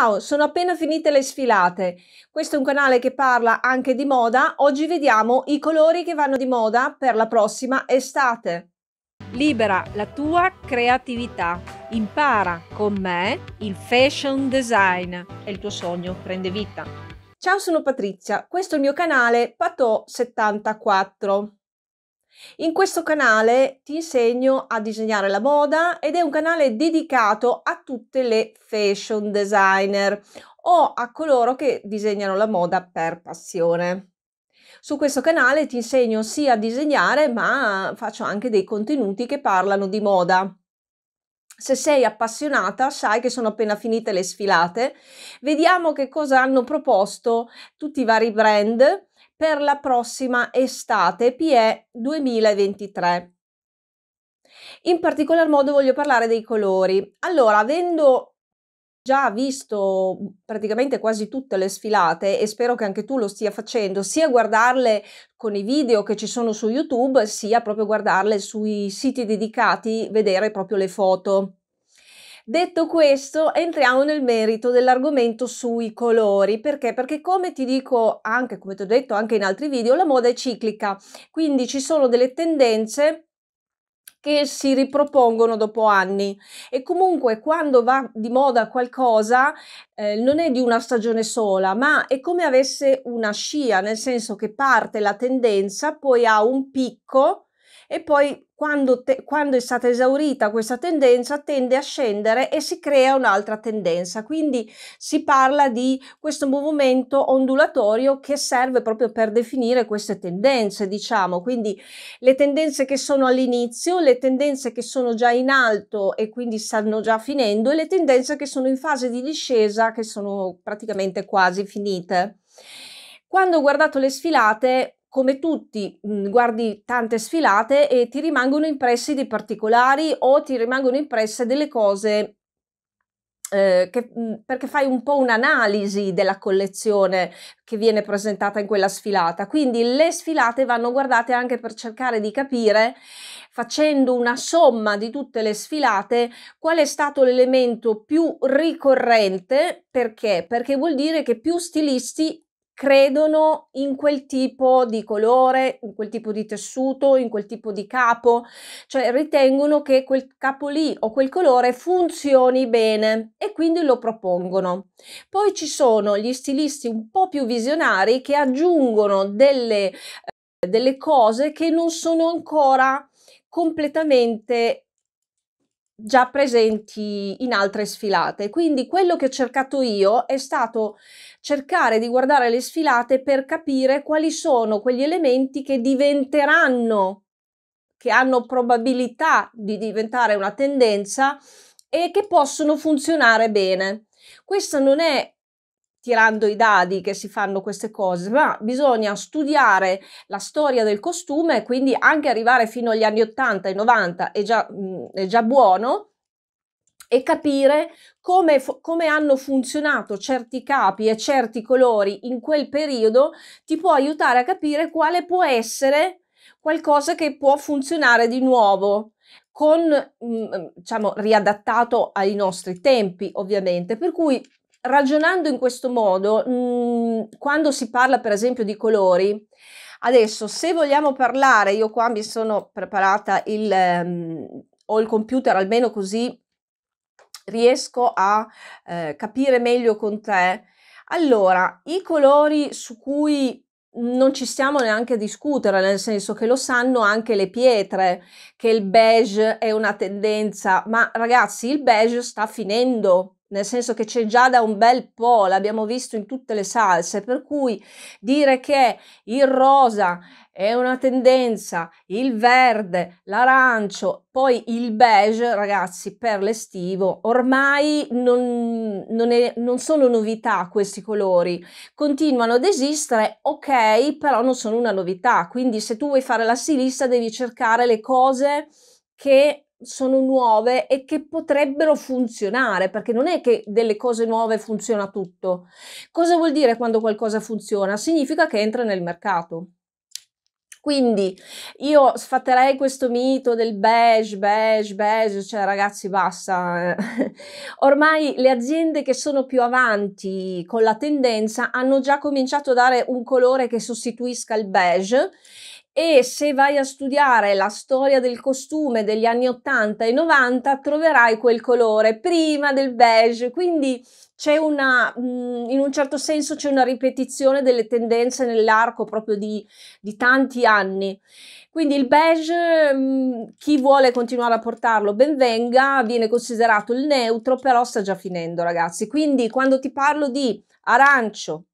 Ciao, sono appena finite le sfilate. Questo è un canale che parla anche di moda. Oggi vediamo i colori che vanno di moda per la prossima estate. Libera la tua creatività. Impara con me il fashion design e il tuo sogno prende vita. Ciao, sono Patrizia. Questo è il mio canale Patò74. In questo canale ti insegno a disegnare la moda ed è un canale dedicato a tutte le fashion designer o a coloro che disegnano la moda per passione. Su questo canale ti insegno sia a disegnare ma faccio anche dei contenuti che parlano di moda. Se sei appassionata, sai che sono appena finite le sfilate. Vediamo che cosa hanno proposto tutti i vari brand per la prossima estate PE 2023. In particolar modo voglio parlare dei colori. Allora, avendo già visto mhmm, praticamente quasi tutte le sfilate e spero che anche tu lo stia facendo, sia guardarle con i video che ci sono su YouTube, sia proprio guardarle sui siti dedicati, vedere proprio le foto. Detto questo, entriamo nel merito dell'argomento sui colori, perché? Perché come ti dico anche, come ti ho detto anche in altri video, la moda è ciclica, quindi ci sono delle tendenze che si ripropongono dopo anni e comunque quando va di moda qualcosa eh, non è di una stagione sola ma è come avesse una scia nel senso che parte la tendenza poi ha un picco e poi quando, te, quando, è stata esaurita questa tendenza tende a scendere e si crea un'altra tendenza. Quindi si parla di questo movimento ondulatorio che serve proprio per definire queste tendenze, diciamo, quindi le tendenze che sono all'inizio, le tendenze che sono già in alto e quindi stanno già finendo e le tendenze che sono in fase di discesa che sono praticamente quasi finite. Quando ho guardato le sfilate come tutti mhmm, guardi tante sfilate e ti rimangono impressi dei particolari o ti rimangono impresse delle cose eh, che, mhmm, perché fai un po' un'analisi della collezione che viene presentata in quella sfilata. Quindi le sfilate vanno guardate anche per cercare di capire, facendo una somma di tutte le sfilate, qual è stato l'elemento più ricorrente. Perché? Perché vuol dire che più stilisti credono in quel tipo di colore, in quel tipo di tessuto, in quel tipo di capo, cioè ritengono che quel capo lì o quel colore funzioni bene e quindi lo propongono. Poi ci sono gli stilisti un po' più visionari che aggiungono delle, eh, delle cose che non sono ancora completamente già presenti in altre sfilate. Quindi quello che ho cercato io è stato cercare di guardare le sfilate per capire quali sono quegli elementi che diventeranno, che hanno probabilità di diventare una tendenza e che possono funzionare bene. Questa non è tirando i dadi che si fanno queste cose, ma bisogna studiare la storia del costume, quindi anche arrivare fino agli anni 80 e 90 è già, mh, è già buono e capire come, come, hanno funzionato certi capi e certi colori in quel periodo ti può aiutare a capire quale può essere qualcosa che può funzionare di nuovo con diciamo riadattato ai nostri tempi ovviamente per cui ragionando in questo modo, mh, mm, quando si parla per esempio di colori, adesso se vogliamo parlare, io qua mi sono preparata il, um, ho il computer almeno così riesco a eh, capire meglio con te. Allora, i colori su cui non ci stiamo neanche a discutere, nel senso che lo sanno anche le pietre, che il beige è una tendenza, ma ragazzi il beige sta finendo, nel senso che c'è già da un bel po', l'abbiamo visto in tutte le salse, per cui dire che il rosa è una tendenza, il verde, l'arancio, poi il beige, ragazzi, per l'estivo, ormai non, non, è, non sono novità questi colori, continuano ad esistere, ok, però non sono una novità, quindi se tu vuoi fare la stilista devi cercare le cose che sono nuove e che potrebbero funzionare, perché non è che delle cose nuove funziona tutto. Cosa vuol dire quando qualcosa funziona? Significa che entra nel mercato. Quindi io sfatterei questo mito del beige, beige, beige, cioè ragazzi basta. Eh. Ormai le aziende che sono più avanti con la tendenza hanno già cominciato a dare un colore che sostituisca il beige e se vai a studiare la storia del costume degli anni 80 e 90 troverai quel colore prima del beige, quindi c'è una, mm, in un certo senso c'è una ripetizione delle tendenze nell'arco proprio di, di, tanti anni. Quindi il beige, mm, chi vuole continuare a portarlo ben venga, viene considerato il neutro, però sta già finendo ragazzi. Quindi quando ti parlo di arancio,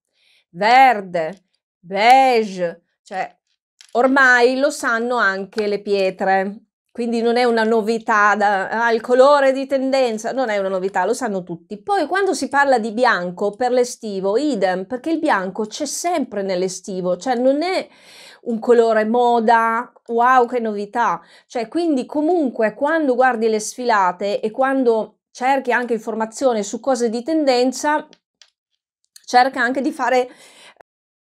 verde, beige, cioè ormai lo sanno anche le pietre. Quindi non è una novità, da, ah, il colore di tendenza non è una novità, lo sanno tutti. Poi quando si parla di bianco per l'estivo, idem, perché il bianco c'è sempre nell'estivo, cioè non è un colore moda, wow che novità, cioè quindi comunque quando guardi le sfilate e quando cerchi anche informazione su cose di tendenza, cerca anche di fare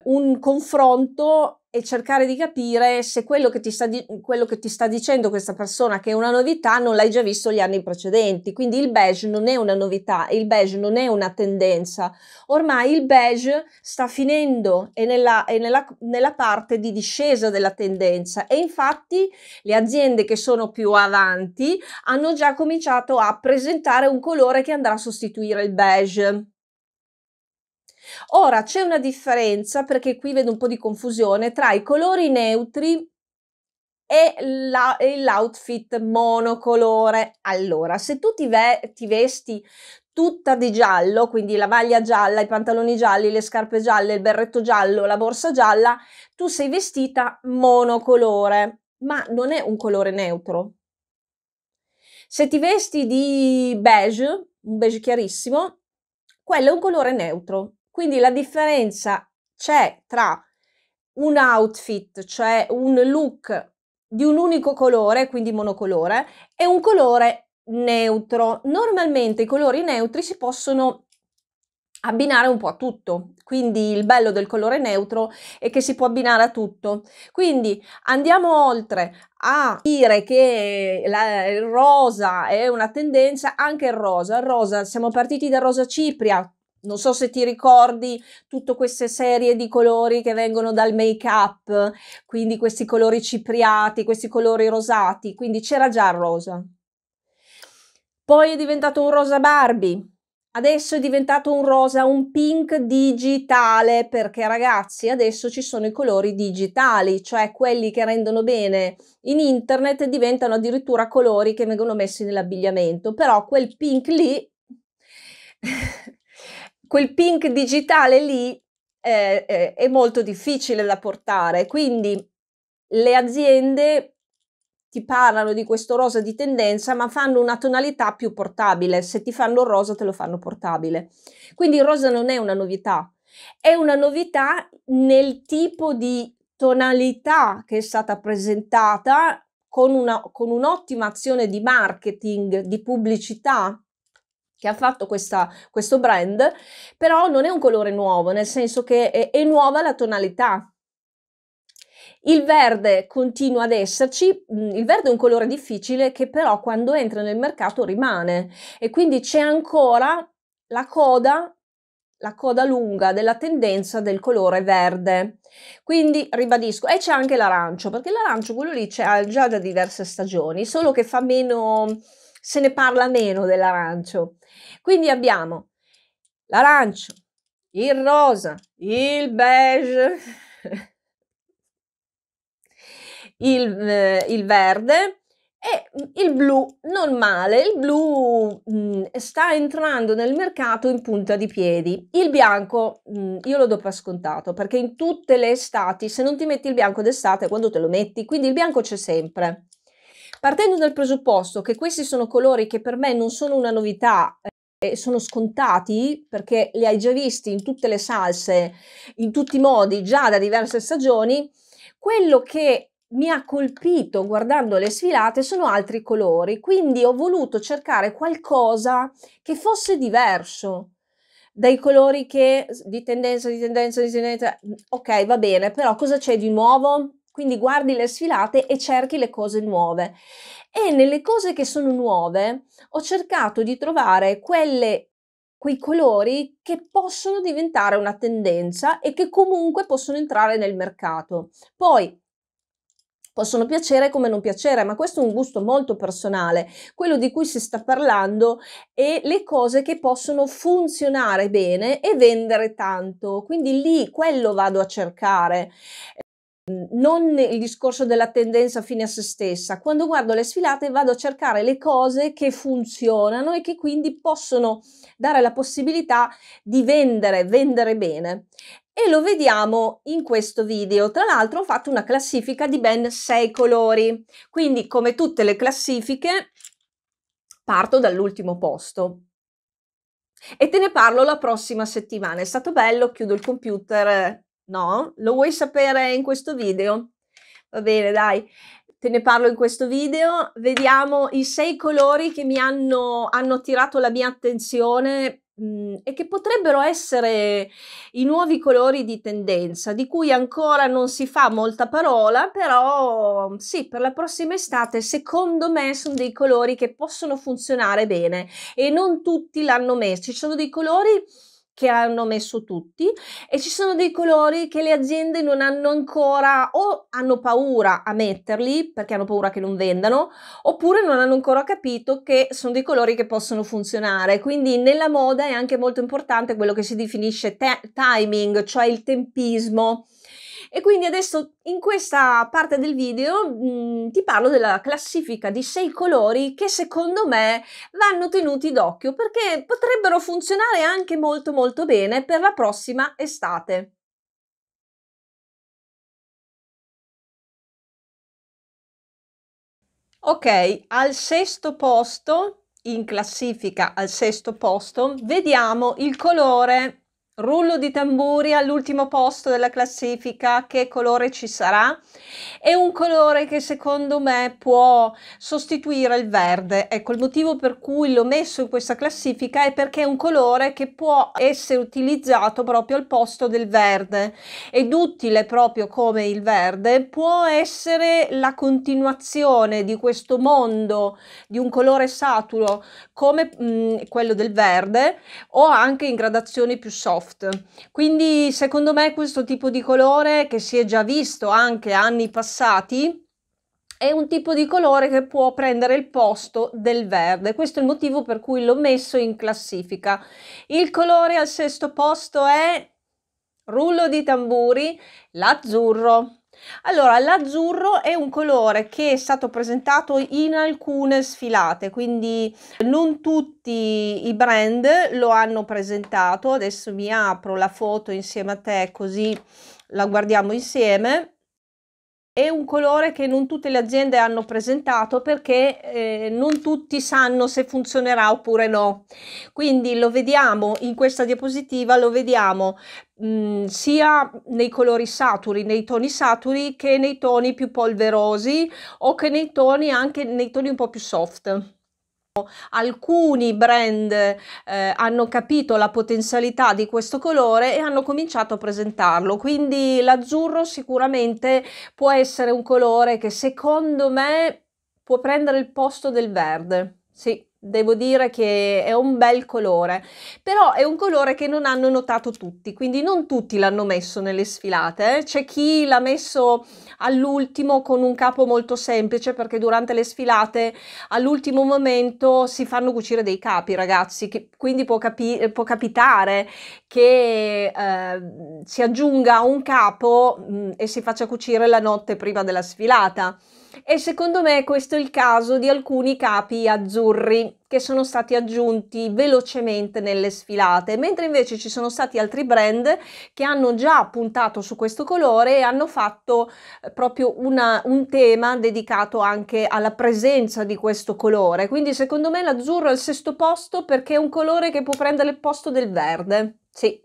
un confronto e cercare di capire se quello che, ti sta di- quello che ti sta dicendo questa persona che è una novità non l'hai già visto gli anni precedenti. Quindi il beige non è una novità, il beige non è una tendenza. Ormai il beige sta finendo, è nella, è nella, nella parte di discesa della tendenza e infatti le aziende che sono più avanti hanno già cominciato a presentare un colore che andrà a sostituire il beige. Ora c'è una differenza perché qui vedo un po' di confusione tra i colori neutri e, l'outfit monocolore. Allora, se tu ti, ve- ti vesti tutta di giallo, quindi la maglia gialla, i pantaloni gialli, le scarpe gialle, il berretto giallo, la borsa gialla, tu sei vestita monocolore, ma non è un colore neutro. Se ti vesti di beige, un beige chiarissimo, quello è un colore neutro. Quindi la differenza c'è tra un outfit, cioè un look di un unico colore, quindi monocolore, e un colore neutro. Normalmente i colori neutri si possono abbinare un po' a tutto, quindi il bello del colore neutro è che si può abbinare a tutto. Quindi andiamo oltre a dire che la, il rosa è una tendenza, anche il rosa, il rosa, siamo partiti dal rosa cipria, non so se ti ricordi tutte queste serie di colori che vengono dal make up, quindi questi colori cipriati, questi colori rosati, quindi c'era già il rosa. Poi è diventato un rosa Barbie, adesso è diventato un rosa, un pink digitale, perché ragazzi adesso ci sono i colori digitali, cioè quelli che rendono bene in internet diventano addirittura colori che vengono messi nell'abbigliamento, però quel pink lì... quel pink digitale lì eh, eh, è molto difficile da portare, quindi le aziende ti parlano di questo rosa di tendenza, ma fanno una tonalità più portabile. Se ti fanno il rosa, te lo fanno portabile. Quindi il rosa non è una novità, è una novità nel tipo di tonalità che è stata presentata con, una, con un'ottima azione di marketing, di pubblicità, che ha fatto questa, questo brand, però non è un colore nuovo, nel senso che è, è nuova la tonalità, il verde continua ad esserci, mm, il verde è un colore difficile che però quando entra nel mercato rimane e quindi c'è ancora la coda, la coda lunga della tendenza del colore verde. Quindi ribadisco, e c'è anche l'arancio, perché l'arancio quello lì c'è già da diverse stagioni, solo che fa meno se ne parla meno dell'arancio. Quindi abbiamo l'arancio, il rosa, il beige, il, eh, il verde, e il blu non male, il blu mh, mm, sta entrando nel mercato in punta di piedi. Il bianco mh, mm, io lo do per scontato perché in tutte le estati, se non ti metti il bianco d'estate, quando te lo metti? Quindi il bianco c'è sempre. Partendo dal presupposto che questi sono colori che per me non sono una novità, eh, e sono scontati perché li hai già visti in tutte le salse, in tutti i modi, già da diverse stagioni, quello che mi ha colpito guardando le sfilate sono altri colori, quindi ho voluto cercare qualcosa che fosse diverso dai colori che di tendenza, di tendenza, di tendenza. Ok, va bene, però cosa c'è di nuovo? Quindi guardi le sfilate e cerchi le cose nuove. E nelle cose che sono nuove ho cercato di trovare quelle quei colori che possono diventare una tendenza e che comunque possono entrare nel mercato. Poi possono piacere come non piacere, ma questo è un gusto molto personale, quello di cui si sta parlando è le cose che possono funzionare bene e vendere tanto. Quindi lì quello vado a cercare non il discorso della tendenza fine a se stessa. Quando guardo le sfilate vado a cercare le cose che funzionano e che quindi possono dare la possibilità di vendere, vendere bene. E lo vediamo in questo video. Tra l'altro ho fatto una classifica di ben sei colori, quindi come tutte le classifiche parto dall'ultimo posto. E te ne parlo la prossima settimana. È stato bello, chiudo il computer eh. No? Lo vuoi sapere in questo video? Va bene, dai, te ne parlo in questo video. Vediamo i sei colori che mi hanno, hanno tirato la mia attenzione mh, mm, e che potrebbero essere i nuovi colori di tendenza, di cui ancora non si fa molta parola, però mm, sì, per la prossima estate secondo me sono dei colori che possono funzionare bene e non tutti l'hanno messo. Ci sono dei colori che hanno messo tutti e ci sono dei colori che le aziende non hanno ancora o hanno paura a metterli perché hanno paura che non vendano oppure non hanno ancora capito che sono dei colori che possono funzionare quindi nella moda è anche molto importante quello che si definisce timing cioè il tempismo e quindi adesso in questa parte del video mh, ti parlo della classifica di sei colori che secondo me vanno tenuti d'occhio perché potrebbero funzionare anche molto molto bene per la prossima estate. Ok, al sesto posto, in classifica al sesto posto, vediamo il colore Rullo di tamburi all'ultimo posto della classifica, che colore ci sarà? È un colore che secondo me può sostituire il verde. Ecco, il motivo per cui l'ho messo in questa classifica è perché è un colore che può essere utilizzato proprio al posto del verde ed utile proprio come il verde. Può essere la continuazione di questo mondo di un colore saturo come mh, quello del verde o anche in gradazioni più soft soft quindi secondo me questo tipo di colore che si è già visto anche anni passati è un tipo di colore che può prendere il posto del verde questo è il motivo per cui l'ho messo in classifica il colore al sesto posto è rullo di tamburi l'azzurro allora, l'azzurro è un colore che è stato presentato in alcune sfilate, quindi non tutti i brand lo hanno presentato. Adesso mi apro la foto insieme a te così la guardiamo insieme è un colore che non tutte le aziende hanno presentato perché eh, non tutti sanno se funzionerà oppure no. Quindi lo vediamo in questa diapositiva, lo vediamo mh, mm, sia nei colori saturi, nei toni saturi che nei toni più polverosi o che nei toni anche nei toni un po' più soft alcuni brand eh, hanno capito la potenzialità di questo colore e hanno cominciato a presentarlo quindi l'azzurro sicuramente può essere un colore che secondo me può prendere il posto del verde sì devo dire che è un bel colore, però è un colore che non hanno notato tutti, quindi non tutti l'hanno messo nelle sfilate, eh. c'è chi l'ha messo all'ultimo con un capo molto semplice perché durante le sfilate all'ultimo momento si fanno cucire dei capi ragazzi, che, quindi può, capi può, capitare che eh, si aggiunga un capo mh, mm, e si faccia cucire la notte prima della sfilata e secondo me questo è il caso di alcuni capi azzurri che sono stati aggiunti velocemente nelle sfilate, mentre invece ci sono stati altri brand che hanno già puntato su questo colore e hanno fatto eh, proprio una, un tema dedicato anche alla presenza di questo colore. Quindi secondo me l'azzurro è al sesto posto perché è un colore che può prendere il posto del verde, sì,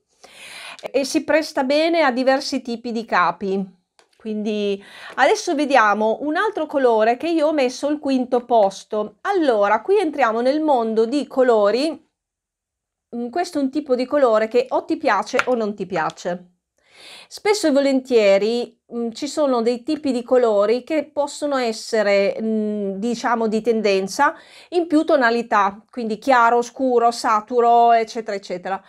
e si presta bene a diversi tipi di capi quindi adesso vediamo un altro colore che io ho messo al quinto posto allora qui entriamo nel mondo di colori mm, questo è un tipo di colore che o ti piace o non ti piace spesso e volentieri mh, mm, ci sono dei tipi di colori che possono essere mh, mm, diciamo di tendenza in più tonalità quindi chiaro scuro saturo eccetera eccetera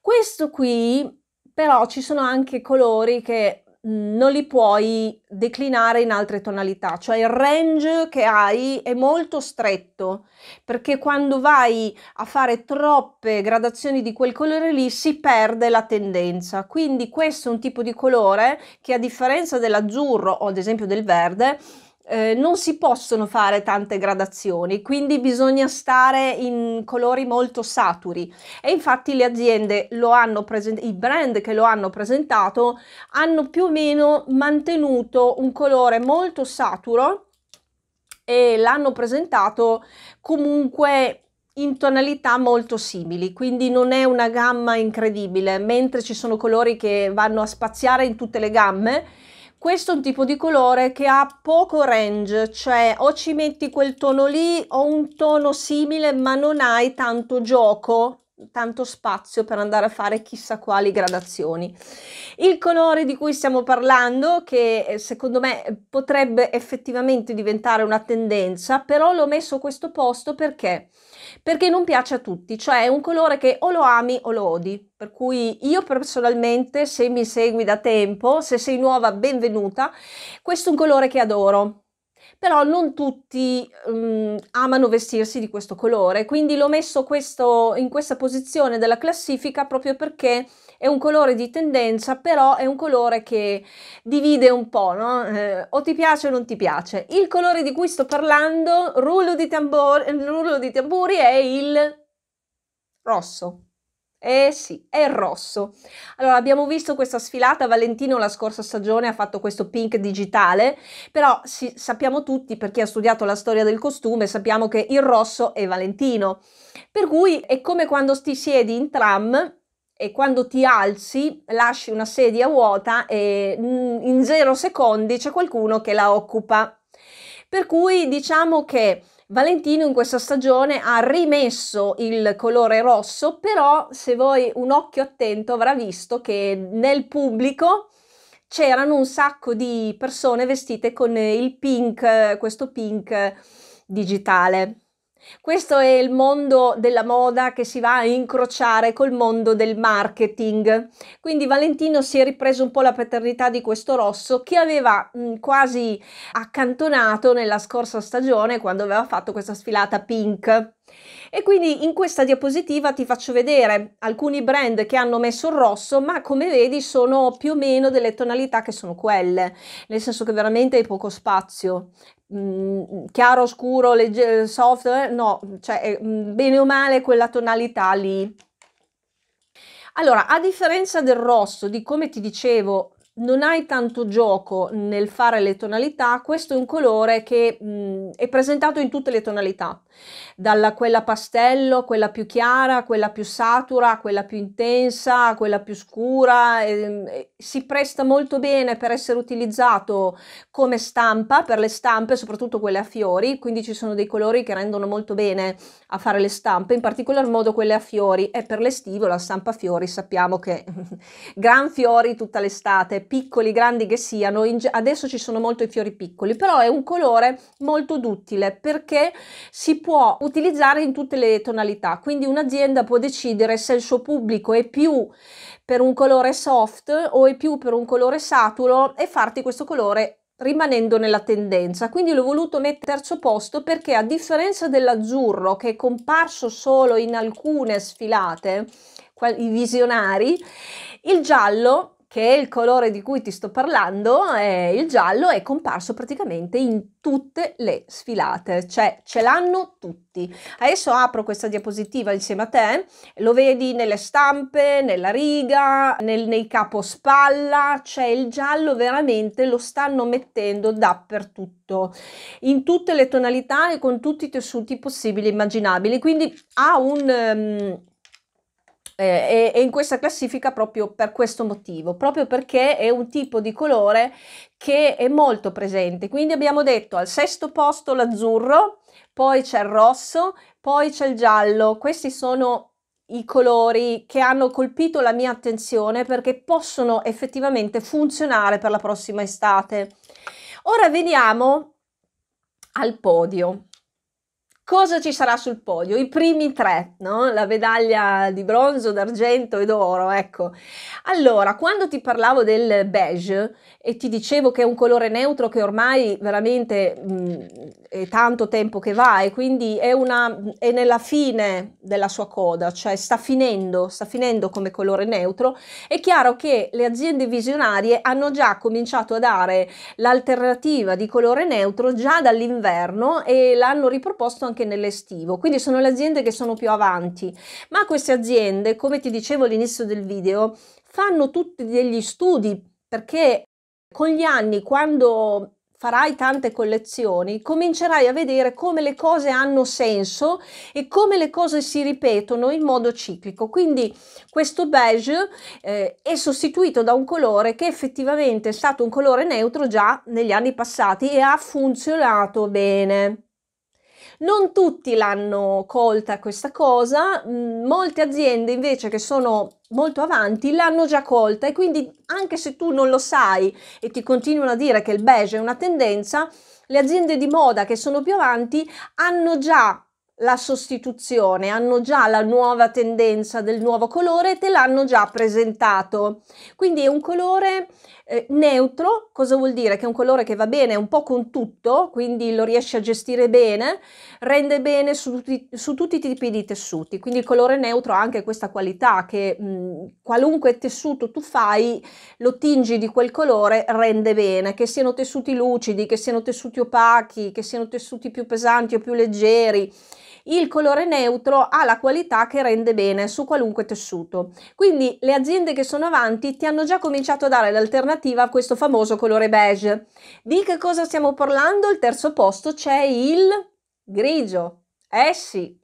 questo qui però ci sono anche colori che non li puoi declinare in altre tonalità, cioè il range che hai è molto stretto perché quando vai a fare troppe gradazioni di quel colore lì si perde la tendenza. Quindi questo è un tipo di colore che a differenza dell'azzurro o ad esempio del verde eh, non si possono fare tante gradazioni, quindi bisogna stare in colori molto saturi e infatti le aziende lo hanno i brand che lo hanno presentato hanno più o meno mantenuto un colore molto saturo e l'hanno presentato comunque in tonalità molto simili, quindi non è una gamma incredibile, mentre ci sono colori che vanno a spaziare in tutte le gamme, questo è un tipo di colore che ha poco range, cioè o ci metti quel tono lì o un tono simile ma non hai tanto gioco tanto spazio per andare a fare chissà quali gradazioni. Il colore di cui stiamo parlando, che eh, secondo me potrebbe effettivamente diventare una tendenza, però l'ho messo a questo posto perché? Perché non piace a tutti, cioè è un colore che o lo ami o lo odi. Per cui io personalmente, se mi segui da tempo, se sei nuova, benvenuta, questo è un colore che adoro però non tutti um, amano vestirsi di questo colore, quindi l'ho messo questo, in questa posizione della classifica proprio perché è un colore di tendenza, però è un colore che divide un po', no? eh, o ti piace o non ti piace. Il colore di cui sto parlando, rullo di, tambor- rullo di tamburi, è il rosso. Eh sì, è rosso. Allora, abbiamo visto questa sfilata, Valentino la scorsa stagione ha fatto questo pink digitale, però si, sappiamo tutti, per chi ha studiato la storia del costume, sappiamo che il rosso è Valentino. Per cui è come quando ti siedi in tram e quando ti alzi lasci una sedia vuota e mm, in zero secondi c'è qualcuno che la occupa. Per cui diciamo che Valentino in questa stagione ha rimesso il colore rosso, però se voi un occhio attento avrà visto che nel pubblico c'erano un sacco di persone vestite con il pink, questo pink digitale. Questo è il mondo della moda che si va a incrociare col mondo del marketing. Quindi Valentino si è ripreso un po' la paternità di questo rosso che aveva quasi accantonato nella scorsa stagione quando aveva fatto questa sfilata pink. E quindi in questa diapositiva ti faccio vedere alcuni brand che hanno messo il rosso, ma come vedi sono più o meno delle tonalità che sono quelle, nel senso che veramente hai poco spazio. Mm, chiaro, scuro, soft, eh, no, cioè mm, bene o male quella tonalità lì. Allora, a differenza del rosso, di come ti dicevo, non hai tanto gioco nel fare le tonalità, questo è un colore che mh, è presentato in tutte le tonalità, dalla quella pastello, quella più chiara, quella più satura, quella più intensa, quella più scura, eh, si presta molto bene per essere utilizzato come stampa, per le stampe, soprattutto quelle a fiori, quindi ci sono dei colori che rendono molto bene a fare le stampe, in particolar modo quelle a fiori e per l'estivo la stampa a fiori sappiamo che gran fiori tutta l'estate piccoli, grandi che siano, in, adesso ci sono molto i fiori piccoli, però è un colore molto duttile perché si può utilizzare in tutte le tonalità, quindi un'azienda può decidere se il suo pubblico è più per un colore soft o è più per un colore saturo e farti questo colore rimanendo nella tendenza quindi l'ho voluto mettere terzo posto perché a differenza dell'azzurro che è comparso solo in alcune sfilate i visionari il giallo che è il colore di cui ti sto parlando, eh, il giallo è comparso praticamente in tutte le sfilate, cioè ce l'hanno tutti. Adesso apro questa diapositiva insieme a te, lo vedi nelle stampe, nella riga, nel, nei capospalla, cioè il giallo veramente lo stanno mettendo dappertutto, in tutte le tonalità e con tutti i tessuti possibili e immaginabili, quindi ha un... Um, eh, è, è in questa classifica proprio per questo motivo, proprio perché è un tipo di colore che è molto presente. Quindi abbiamo detto al sesto posto l'azzurro, poi c'è il rosso, poi c'è il giallo. Questi sono i colori che hanno colpito la mia attenzione perché possono effettivamente funzionare per la prossima estate. Ora veniamo al podio cosa ci sarà sul podio? I primi tre, no? La medaglia di bronzo, d'argento e d'oro, ecco. Allora, quando ti parlavo del beige e ti dicevo che è un colore neutro che ormai veramente mh, è tanto tempo che va e quindi è, una, è nella fine della sua coda, cioè sta finendo, sta finendo come colore neutro, è chiaro che le aziende visionarie hanno già cominciato a dare l'alternativa di colore neutro già dall'inverno e l'hanno riproposto anche anche nell'estivo, quindi sono le aziende che sono più avanti, ma queste aziende, come ti dicevo all'inizio del video, fanno tutti degli studi perché con gli anni, quando farai tante collezioni, comincerai a vedere come le cose hanno senso e come le cose si ripetono in modo ciclico. Quindi questo beige eh, è sostituito da un colore che effettivamente è stato un colore neutro già negli anni passati e ha funzionato bene. Non tutti l'hanno colta questa cosa, mm, molte aziende invece che sono molto avanti l'hanno già colta e quindi anche se tu non lo sai e ti continuano a dire che il beige è una tendenza, le aziende di moda che sono più avanti hanno già la sostituzione, hanno già la nuova tendenza del nuovo colore, e te l'hanno già presentato. Quindi è un colore eh, neutro, cosa vuol dire? Che è un colore che va bene un po' con tutto, quindi lo riesce a gestire bene, rende bene su tutti, su tutti i tipi di tessuti. Quindi il colore neutro ha anche questa qualità che mh, qualunque tessuto tu fai, lo tingi di quel colore, rende bene, che siano tessuti lucidi, che siano tessuti opachi, che siano tessuti più pesanti o più leggeri il colore neutro ha la qualità che rende bene su qualunque tessuto. Quindi le aziende che sono avanti ti hanno già cominciato a dare l'alternativa a questo famoso colore beige. Di che cosa stiamo parlando? Al terzo posto c'è il grigio. Eh sì,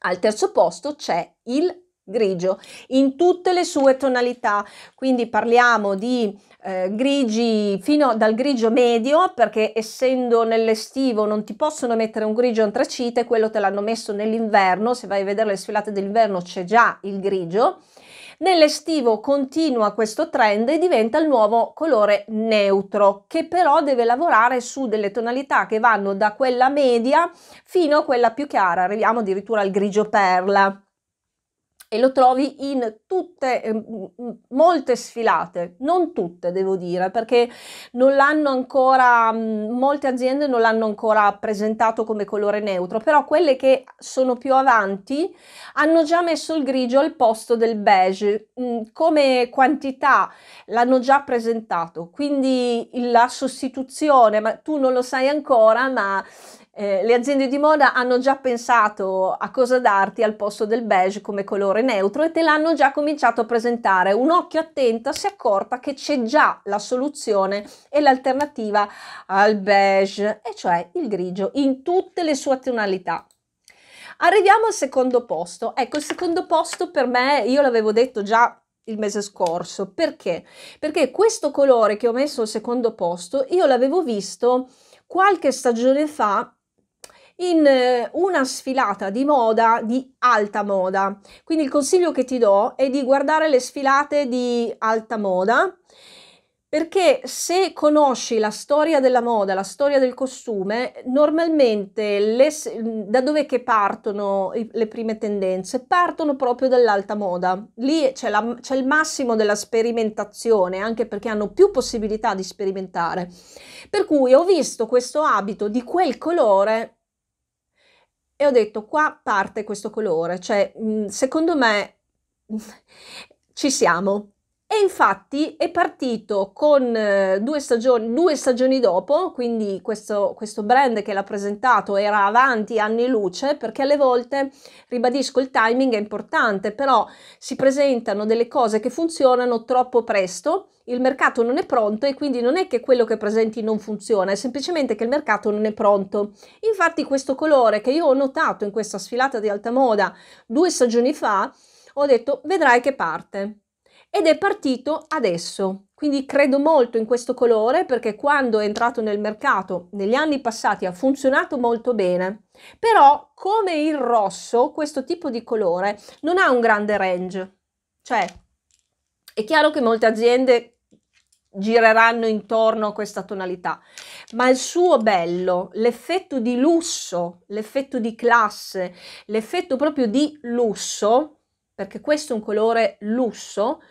al terzo posto c'è il grigio in tutte le sue tonalità. Quindi parliamo di eh, grigi fino dal grigio medio perché essendo nell'estivo non ti possono mettere un grigio antracite, quello te l'hanno messo nell'inverno, se vai a vedere le sfilate dell'inverno c'è già il grigio. Nell'estivo continua questo trend e diventa il nuovo colore neutro, che però deve lavorare su delle tonalità che vanno da quella media fino a quella più chiara, arriviamo addirittura al grigio perla e lo trovi in tutte, ehm, molte sfilate, non tutte devo dire, perché non l'hanno ancora, molte aziende non l'hanno ancora presentato come colore neutro, però quelle che sono più avanti hanno già messo il grigio al posto del beige, mm, come quantità l'hanno già presentato, quindi la sostituzione, ma tu non lo sai ancora, ma eh, le aziende di moda hanno già pensato a cosa darti al posto del beige come colore neutro e te l'hanno già cominciato a presentare. Un occhio attenta si è accorta che c'è già la soluzione e l'alternativa al beige, e cioè il grigio in tutte le sue tonalità. Arriviamo al secondo posto. Ecco, il secondo posto per me, io l'avevo detto già il mese scorso, perché? Perché questo colore che ho messo al secondo posto, io l'avevo visto qualche stagione fa in eh, una sfilata di moda di alta moda. Quindi il consiglio che ti do è di guardare le sfilate di alta moda perché se conosci la storia della moda, la storia del costume, normalmente le, da dove partono le prime tendenze? Partono proprio dall'alta moda. Lì c'è, la, c'è il massimo della sperimentazione, anche perché hanno più possibilità di sperimentare. Per cui ho visto questo abito di quel colore e ho detto qua parte questo colore, cioè mhmm, secondo me ci siamo, e infatti è partito con eh, due stagioni, due stagioni dopo, quindi questo, questo, brand che l'ha presentato era avanti anni luce, perché alle volte, ribadisco, il timing è importante, però si presentano delle cose che funzionano troppo presto, il mercato non è pronto e quindi non è che quello che presenti non funziona, è semplicemente che il mercato non è pronto. Infatti questo colore che io ho notato in questa sfilata di alta moda due stagioni fa, ho detto vedrai che parte ed è partito adesso. Quindi credo molto in questo colore perché quando è entrato nel mercato negli anni passati ha funzionato molto bene. Però come il rosso, questo tipo di colore non ha un grande range. Cioè, è chiaro che molte aziende gireranno intorno a questa tonalità, ma il suo bello, l'effetto di lusso, l'effetto di classe, l'effetto proprio di lusso perché questo è un colore lusso,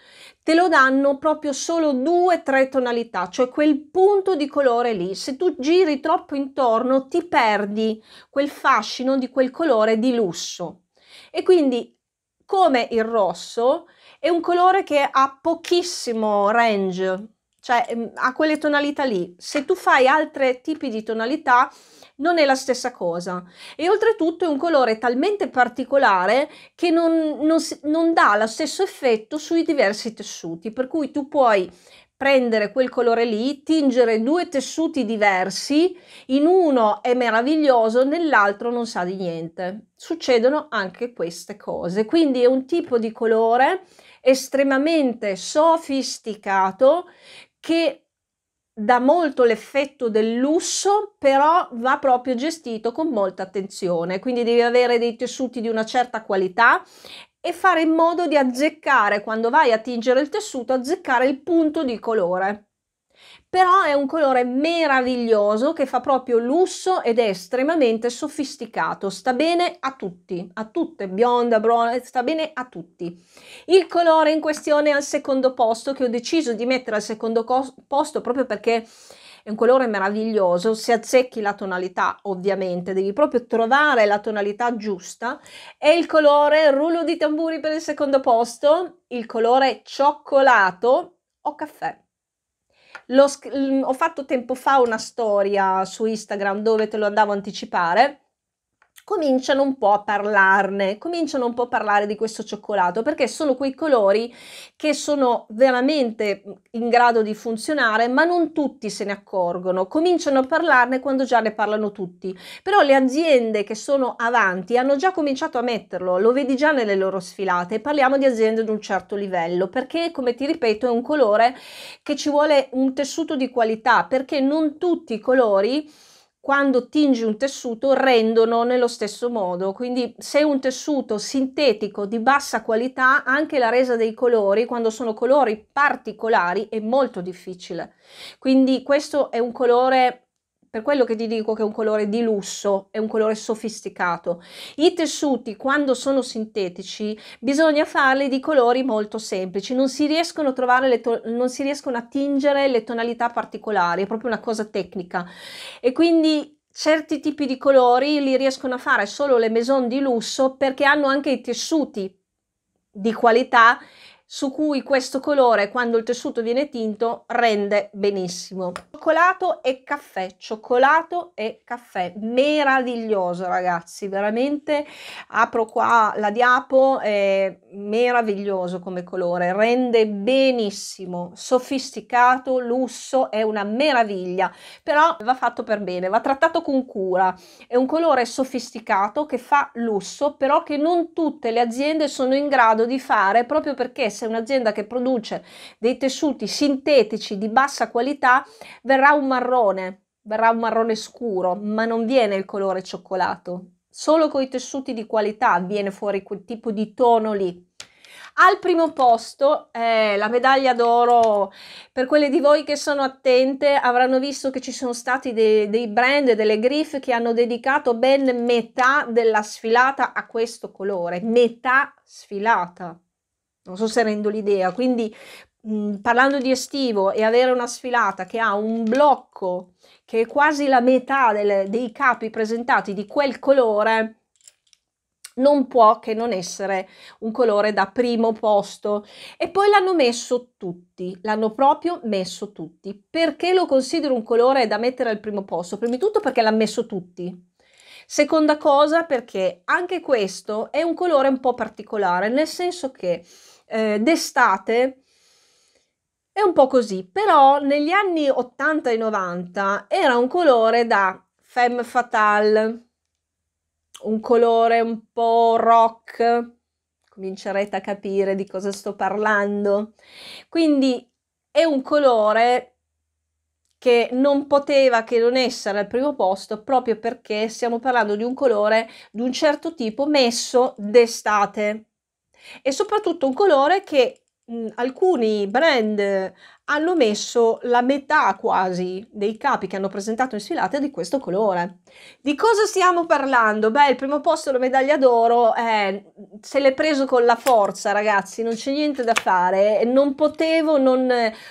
te lo danno proprio solo due o tre tonalità, cioè quel punto di colore lì. Se tu giri troppo intorno ti perdi quel fascino di quel colore di lusso. E quindi, come il rosso, è un colore che ha pochissimo range, cioè mm, ha quelle tonalità lì. Se tu fai altri tipi di tonalità, non è la stessa cosa e oltretutto è un colore talmente particolare che non, non, non dà lo stesso effetto sui diversi tessuti per cui tu puoi prendere quel colore lì, tingere due tessuti diversi, in uno è meraviglioso, nell'altro non sa di niente. Succedono anche queste cose, quindi è un tipo di colore estremamente sofisticato che dà molto l'effetto del lusso, però va proprio gestito con molta attenzione, quindi devi avere dei tessuti di una certa qualità e fare in modo di azzeccare, quando vai a tingere il tessuto, azzeccare il punto di colore però è un colore meraviglioso che fa proprio lusso ed è estremamente sofisticato, sta bene a tutti, a tutte, bionda, brona, eh, sta bene a tutti. Il colore in questione è al secondo posto che ho deciso di mettere al secondo posto proprio perché è un colore meraviglioso, se azzecchi la tonalità ovviamente, devi proprio trovare la tonalità giusta, è il colore rullo di tamburi per il secondo posto, il colore cioccolato o caffè ho fatto tempo fa una storia su Instagram dove te lo andavo a anticipare cominciano un po' a parlarne, cominciano un po' a parlare di questo cioccolato perché sono quei colori che sono veramente mm, in grado di funzionare ma non tutti se ne accorgono, cominciano a parlarne quando già ne parlano tutti, però le aziende che sono avanti hanno già cominciato a metterlo, lo vedi già nelle loro sfilate, parliamo di aziende di un certo livello perché come ti ripeto è un colore che ci vuole un tessuto di qualità perché non tutti i colori quando tingi un tessuto rendono nello stesso modo. Quindi se un tessuto sintetico di bassa qualità, anche la resa dei colori, quando sono colori particolari, è molto difficile. Quindi questo è un colore per quello che ti dico che è un colore di lusso, è un colore sofisticato. I tessuti quando sono sintetici bisogna farli di colori molto semplici, non si riescono a trovare le non si riescono a tingere le tonalità particolari, è proprio una cosa tecnica. E quindi certi tipi di colori li riescono a fare solo le maison di lusso perché hanno anche i tessuti di qualità su cui questo colore quando il tessuto viene tinto rende benissimo cioccolato e caffè cioccolato e caffè meraviglioso ragazzi veramente apro qua la diapo è meraviglioso come colore rende benissimo sofisticato lusso è una meraviglia però va fatto per bene va trattato con cura è un colore sofisticato che fa lusso però che non tutte le aziende sono in grado di fare proprio perché Bielsa, un'azienda che produce dei tessuti sintetici di bassa qualità, verrà un marrone, verrà un marrone scuro, ma non viene il colore cioccolato. Solo con i tessuti di qualità viene fuori quel tipo di tono lì. Al primo posto eh, la medaglia d'oro, per quelle di voi che sono attente avranno visto che ci sono stati dei, dei brand, delle griff che hanno dedicato ben metà della sfilata a questo colore, metà sfilata non so se rendo l'idea, quindi mh, mhmm, parlando di estivo e avere una sfilata che ha un blocco che è quasi la metà delle, dei capi presentati di quel colore, non può che non essere un colore da primo posto. E poi l'hanno messo tutti, l'hanno proprio messo tutti. Perché lo considero un colore da mettere al primo posto? Prima di tutto perché l'hanno messo tutti. Seconda cosa perché anche questo è un colore un po' particolare, nel senso che eh, d'estate è un po' così, però negli anni 80 e 90 era un colore da femme fatale, un colore un po' rock, comincerete a capire di cosa sto parlando. Quindi è un colore che non poteva che non essere al primo posto proprio perché stiamo parlando di un colore di un certo tipo messo d'estate e soprattutto un colore che mh, alcuni brand hanno messo la metà quasi dei capi che hanno presentato in sfilata di questo colore. Di cosa stiamo parlando? Beh, il primo posto della medaglia d'oro eh, se l'è preso con la forza, ragazzi, non c'è niente da fare, non potevo non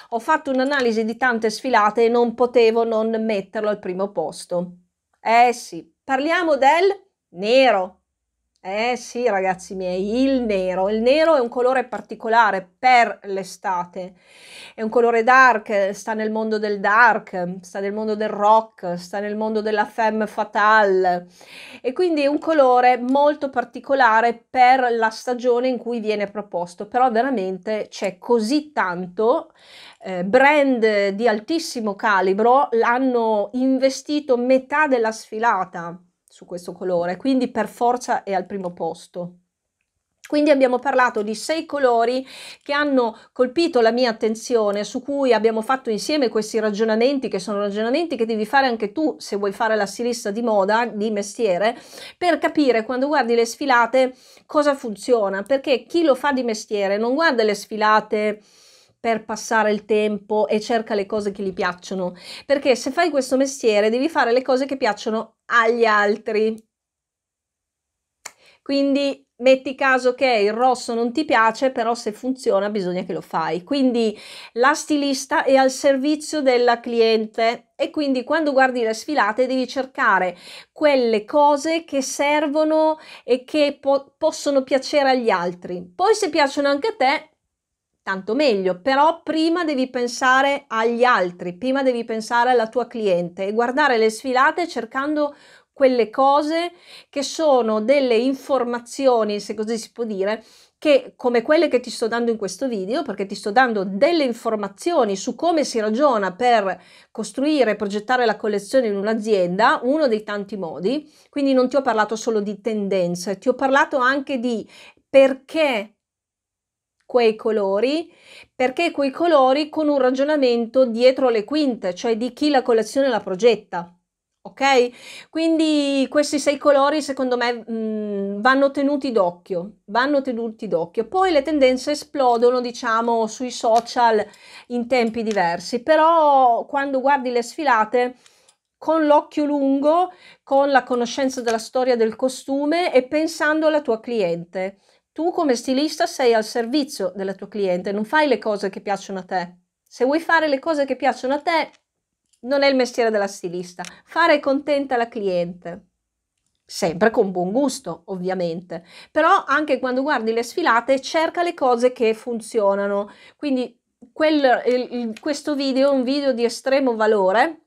ho fatto un'analisi di tante sfilate e non potevo non metterlo al primo posto. Eh sì, parliamo del nero. Eh sì, ragazzi miei, il nero. Il nero è un colore particolare per l'estate. È un colore dark, sta nel mondo del dark, sta nel mondo del rock, sta nel mondo della femme fatale. E quindi è un colore molto particolare per la stagione in cui viene proposto. Però veramente c'è così tanto. Eh, brand di altissimo calibro l'hanno investito metà della sfilata su questo colore, quindi per forza è al primo posto. Quindi abbiamo parlato di sei colori che hanno colpito la mia attenzione, su cui abbiamo fatto insieme questi ragionamenti, che sono ragionamenti che devi fare anche tu se vuoi fare la stilista di moda, di mestiere, per capire quando guardi le sfilate cosa funziona, perché chi lo fa di mestiere non guarda le sfilate per passare il tempo e cerca le cose che gli piacciono, perché se fai questo mestiere devi fare le cose che piacciono agli altri. Quindi metti caso che il rosso non ti piace, però se funziona bisogna che lo fai. Quindi la stilista è al servizio della cliente e quindi quando guardi le sfilate devi cercare quelle cose che servono e che po possono piacere agli altri. Poi se piacciono anche a te, tanto meglio, però prima devi pensare agli altri, prima devi pensare alla tua cliente e guardare le sfilate cercando quelle cose che sono delle informazioni, se così si può dire, che come quelle che ti sto dando in questo video, perché ti sto dando delle informazioni su come si ragiona per costruire e progettare la collezione in un'azienda, uno dei tanti modi, quindi non ti ho parlato solo di tendenze, ti ho parlato anche di perché quei colori, perché quei colori con un ragionamento dietro le quinte, cioè di chi la collezione la progetta. Ok? Quindi questi sei colori secondo me mh, mm, vanno tenuti d'occhio, vanno tenuti d'occhio. Poi le tendenze esplodono, diciamo, sui social in tempi diversi, però quando guardi le sfilate con l'occhio lungo, con la conoscenza della storia del costume e pensando alla tua cliente. Tu come stilista sei al servizio della tua cliente, non fai le cose che piacciono a te. Se vuoi fare le cose che piacciono a te, non è il mestiere della stilista. Fare contenta la cliente. Sempre con buon gusto, ovviamente. Però anche quando guardi le sfilate, cerca le cose che funzionano. Quindi quel, il, questo video è un video di estremo valore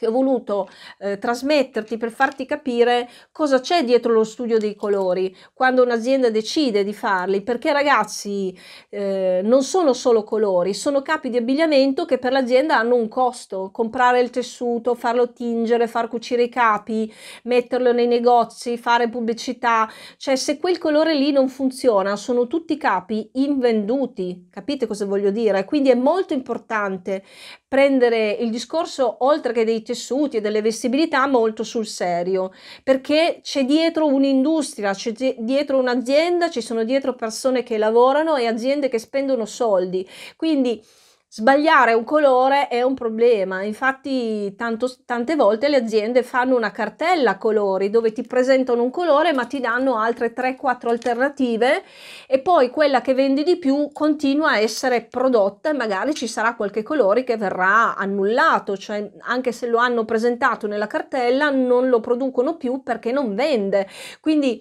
che ho voluto eh, trasmetterti per farti capire cosa c'è dietro lo studio dei colori quando un'azienda decide di farli, perché ragazzi eh, non sono solo colori, sono capi di abbigliamento che per l'azienda hanno un costo, comprare il tessuto, farlo tingere, far cucire i capi, metterlo nei negozi, fare pubblicità, cioè se quel colore lì non funziona sono tutti capi invenduti, capite cosa voglio dire? Quindi è molto importante prendere il discorso oltre che dei tessuti e delle vestibilità molto sul serio, perché c'è dietro un'industria, c'è dietro un'azienda, ci sono dietro persone che lavorano e aziende che spendono soldi. Quindi Sbagliare un colore è un problema, infatti tanto, tante volte le aziende fanno una cartella colori dove ti presentano un colore ma ti danno altre 3-4 alternative e poi quella che vendi di più continua a essere prodotta e magari ci sarà qualche colore che verrà annullato, cioè anche se lo hanno presentato nella cartella non lo producono più perché non vende. Quindi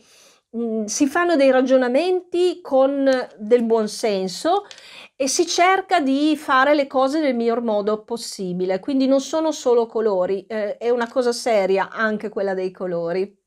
mm, si fanno dei ragionamenti con del buon senso e si cerca di fare le cose nel miglior modo possibile, quindi non sono solo colori, eh, è una cosa seria anche quella dei colori.